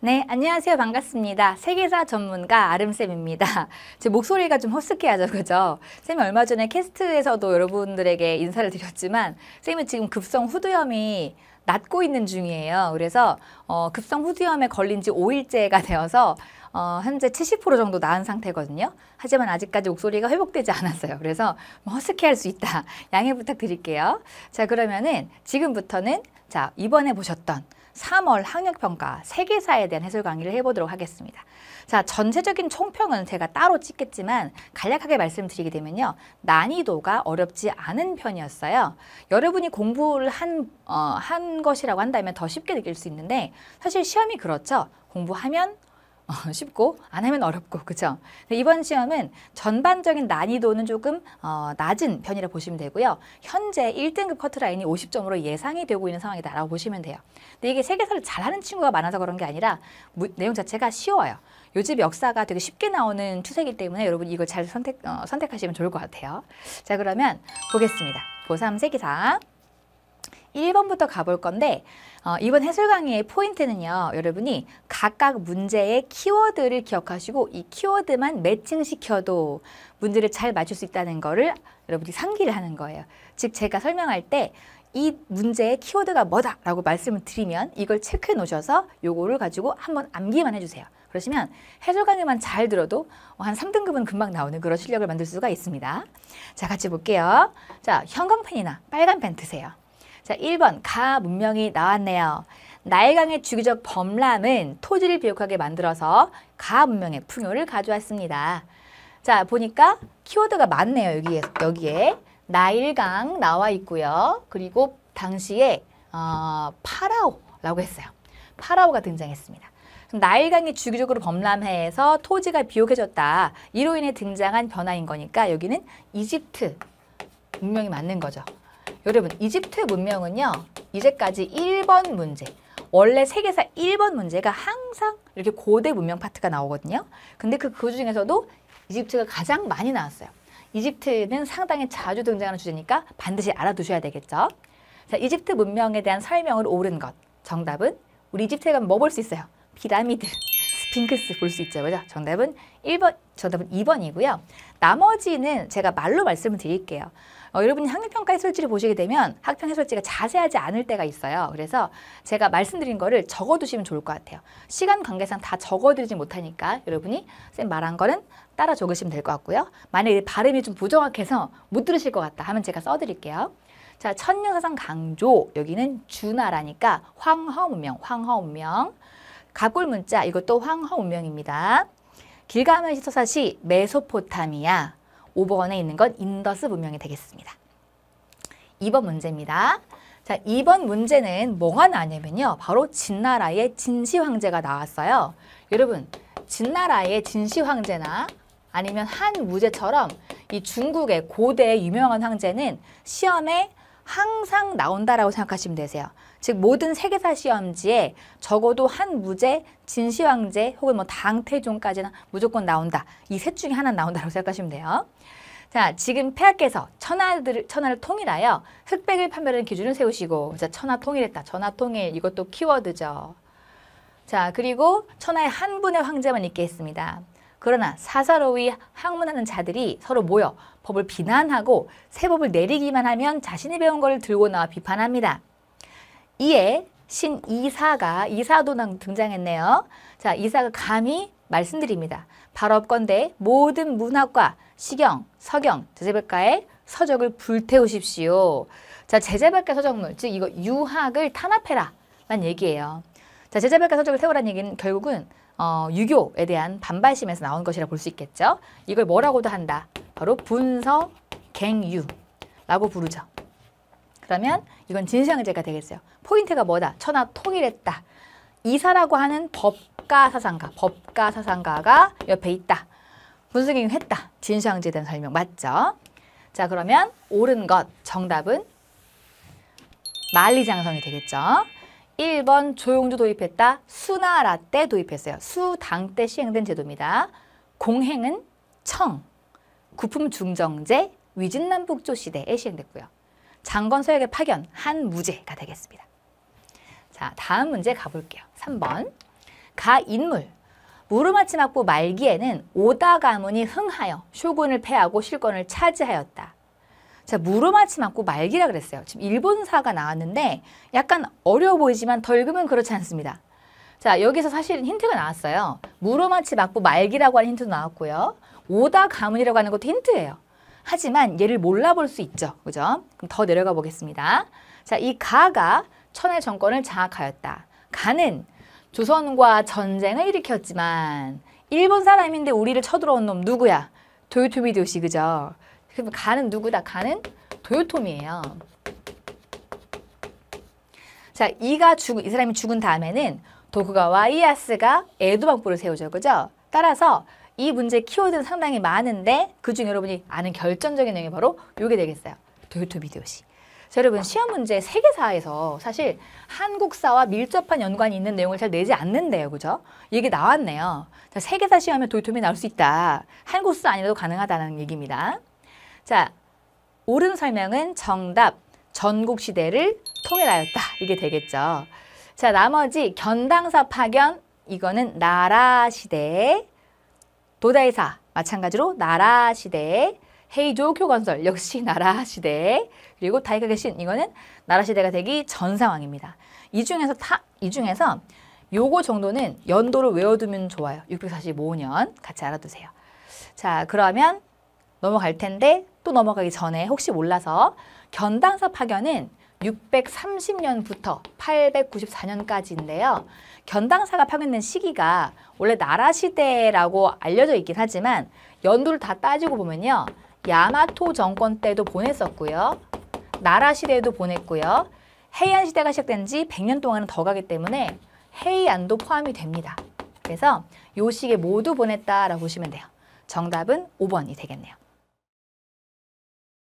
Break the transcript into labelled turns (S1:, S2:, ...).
S1: 네, 안녕하세요. 반갑습니다. 세계사 전문가 아름쌤입니다. 제 목소리가 좀 허스키하죠, 그죠? 쌤이 얼마 전에 캐스트에서도 여러분들에게 인사를 드렸지만 쌤이 지금 급성 후두염이 낫고 있는 중이에요. 그래서 어, 급성 후두염에 걸린 지 5일째가 되어서 어, 현재 70% 정도 나은 상태거든요. 하지만 아직까지 목소리가 회복되지 않았어요. 그래서 뭐 허스키할 수 있다. 양해 부탁드릴게요. 자, 그러면은 지금부터는 자 이번에 보셨던 3월 학력평가 세계사에 대한 해설 강의를 해보도록 하겠습니다. 자, 전체적인 총평은 제가 따로 찍겠지만 간략하게 말씀드리게 되면요. 난이도가 어렵지 않은 편이었어요. 여러분이 공부를 한, 어, 한 것이라고 한다면 더 쉽게 느낄 수 있는데 사실 시험이 그렇죠. 공부하면 어, 쉽고 안 하면 어렵고 그렇죠? 이번 시험은 전반적인 난이도는 조금 어, 낮은 편이라 보시면 되고요. 현재 1등급 커트라인이 50점으로 예상이 되고 있는 상황이다라고 보시면 돼요. 근데 이게 세계사를 잘하는 친구가 많아서 그런 게 아니라 무, 내용 자체가 쉬워요. 요즘 역사가 되게 쉽게 나오는 추세이기 때문에 여러분 이걸 잘 선택, 어, 선택하시면 좋을 것 같아요. 자 그러면 보겠습니다. 고3 세계사 1번부터 가볼 건데 어, 이번 해설 강의의 포인트는요. 여러분이 각각 문제의 키워드를 기억하시고 이 키워드만 매칭시켜도 문제를 잘 맞출 수 있다는 거를 여러분이 상기를 하는 거예요. 즉 제가 설명할 때 이 문제의 키워드가 뭐다라고 말씀을 드리면 이걸 체크해 놓으셔서 요거를 가지고 한번 암기만 해주세요. 그러시면 해설 강의만 잘 들어도 한 3등급은 금방 나오는 그런 실력을 만들 수가 있습니다. 자, 같이 볼게요. 자, 형광펜이나 빨간펜 드세요. 자, 1번 가 문명이 나왔네요. 나일강의 주기적 범람은 토지를 비옥하게 만들어서 가 문명의 풍요를 가져왔습니다. 자, 보니까 키워드가 많네요. 여기에, 여기에. 나일강 나와 있고요. 그리고 당시에 어, 파라오라고 했어요. 파라오가 등장했습니다. 나일강이 주기적으로 범람해서 토지가 비옥해졌다. 이로 인해 등장한 변화인 거니까 여기는 이집트 문명이 맞는 거죠. 여러분 이집트 문명은요. 이제까지 1번 문제 원래 세계사 1번 문제가 항상 이렇게 고대 문명 파트가 나오거든요. 근데 그, 그 중에서도 이집트가 가장 많이 나왔어요. 이집트는 상당히 자주 등장하는 주제니까 반드시 알아두셔야 되겠죠. 자, 이집트 문명에 대한 설명을 옳은 것. 정답은 우리 이집트에 가면 뭐 볼 수 있어요? 피라미드, 스핑크스 볼 수 있죠. 그죠? 정답은 1번, 정답은 2번이고요. 나머지는 제가 말로 말씀을 드릴게요. 어, 여러분이 학력평가 해설지를 보시게 되면 학평 해설지가 자세하지 않을 때가 있어요. 그래서 제가 말씀드린 거를 적어두시면 좋을 것 같아요. 시간 관계상 다 적어드리지 못하니까 여러분이 쌤 말한 거는 따라 적으시면 될 것 같고요. 만약에 발음이 좀 부정확해서 못 들으실 것 같다 하면 제가 써드릴게요. 자, 천년사상 강조 여기는 주나라니까 황허운명, 황허운명. 갑골 문자 이것도 황허운명입니다. 길가메시서사시 메소포타미아 5번에 있는 건 인더스 문명이 되겠습니다. 2번 문제입니다. 자, 2번 문제는 뭐가 나냐면요. 바로 진나라의 진시 황제가 나왔어요. 여러분, 진나라의 진시 황제나 아니면 한 무제처럼 이 중국의 고대 유명한 황제는 시험에 항상 나온다라고 생각하시면 되세요. 즉 모든 세계사 시험지에 적어도 한 무제, 진시황제 혹은 뭐 당태종까지는 무조건 나온다. 이 셋 중에 하나 나온다라고 생각하시면 돼요. 자, 지금 폐하께서 천하들, 천하를 통일하여 흑백을 판별하는 기준을 세우시고 자, 천하 통일했다. 천하 통일 이것도 키워드죠. 자, 그리고 천하의 한 분의 황제만 있게 했습니다. 그러나 사사로이 학문하는 자들이 서로 모여 법을 비난하고 새 법을 내리기만 하면 자신이 배운 것을 들고 나와 비판합니다. 이에 신 이사가 이사도 등장했네요. 자, 이사가 감히 말씀드립니다. 바 업건데 모든 문학과 시경, 서경, 제재백과의 서적을 불태우십시오. 자, 제재백과 서적물, 즉 이거 유학을 탄압해라. 만 얘기예요. 자, 제자별과 성적을 세우라는 얘기는 결국은 어, 유교에 대한 반발심에서 나온 것이라 볼 수 있겠죠. 이걸 뭐라고도 한다. 바로 분서갱유라고 부르죠. 그러면 이건 진상의제가 되겠어요. 포인트가 뭐다? 천하 통일했다. 이사라고 하는 법가 사상가, 법가 사상가가 옆에 있다. 분수경 석 했다. 진상제에 대한 설명 맞죠? 자 그러면 옳은 것 정답은 만리장성이 되겠죠. 1번 조용주 도입했다. 수나라 때 도입했어요. 수당 때 시행된 제도입니다. 공행은 청, 구품중정제, 위진남북조 시대에 시행됐고요. 장건서역의 파견, 한무제가 되겠습니다. 자, 다음 문제 가볼게요. 3번. 가 인물. 무르마치 막부 말기에는 오다 가문이 흥하여 쇼군을 패하고 실권을 차지하였다. 자, 무로마치 맞고 말기라 그랬어요. 지금 일본사가 나왔는데 약간 어려워 보이지만 덜금은 그렇지 않습니다. 자 여기서 사실 힌트가 나왔어요. 무로마치 맞고 말기라고 하는 힌트도 나왔고요. 오다 가문이라고 하는 것도 힌트예요. 하지만 얘를 몰라볼 수 있죠. 그죠? 그럼 더 내려가 보겠습니다. 자, 이 가가 천의 정권을 장악하였다. 가는 조선과 전쟁을 일으켰지만 일본 사람인데 우리를 쳐들어온 놈 누구야? 도요토미 도시 그죠? 그럼 가는 누구다? 가는 도요토미예요 자, 이가 죽, 이 사람이 죽은 다음에는 도쿠가와 이아스가 에도 방법를 세우죠. 그죠? 따라서 이 문제 키워드는 상당히 많은데 그중 여러분이 아는 결정적인 내용이 바로 요게 되겠어요. 도요토 미도오시 자, 여러분 시험 문제 세계사에서 사실 한국사와 밀접한 연관이 있는 내용을 잘 내지 않는데요. 그죠? 얘기 나왔네요. 자, 세계사 시험에 도요토미 나올 수 있다. 한국사 아니라도 가능하다는 얘기입니다. 자, 옳은 설명은 정답, 전국시대를 통일하였다. 이게 되겠죠. 자, 나머지 견당사 파견, 이거는 나라시대, 도다이사, 마찬가지로 나라시대, 헤이조교 건설, 역시 나라시대, 그리고 다이카 계신, 이거는 나라시대가 되기 전 상황입니다. 이 중에서 타, 이 중에서 요거 정도는 연도를 외워두면 좋아요. 645년. 같이 알아두세요. 자, 그러면 넘어갈 텐데 또 넘어가기 전에 혹시 몰라서 견당사 파견은 630년부터 894년까지인데요. 견당사가 파견된 시기가 원래 나라 시대라고 알려져 있긴 하지만 연도를 다 따지고 보면요. 야마토 정권 때도 보냈었고요. 나라 시대에도 보냈고요. 헤이안 시대가 시작된 지 100년 동안은 더 가기 때문에 헤이안도 포함이 됩니다. 그래서 요 시기에 모두 보냈다라고 보시면 돼요. 정답은 5번이 되겠네요.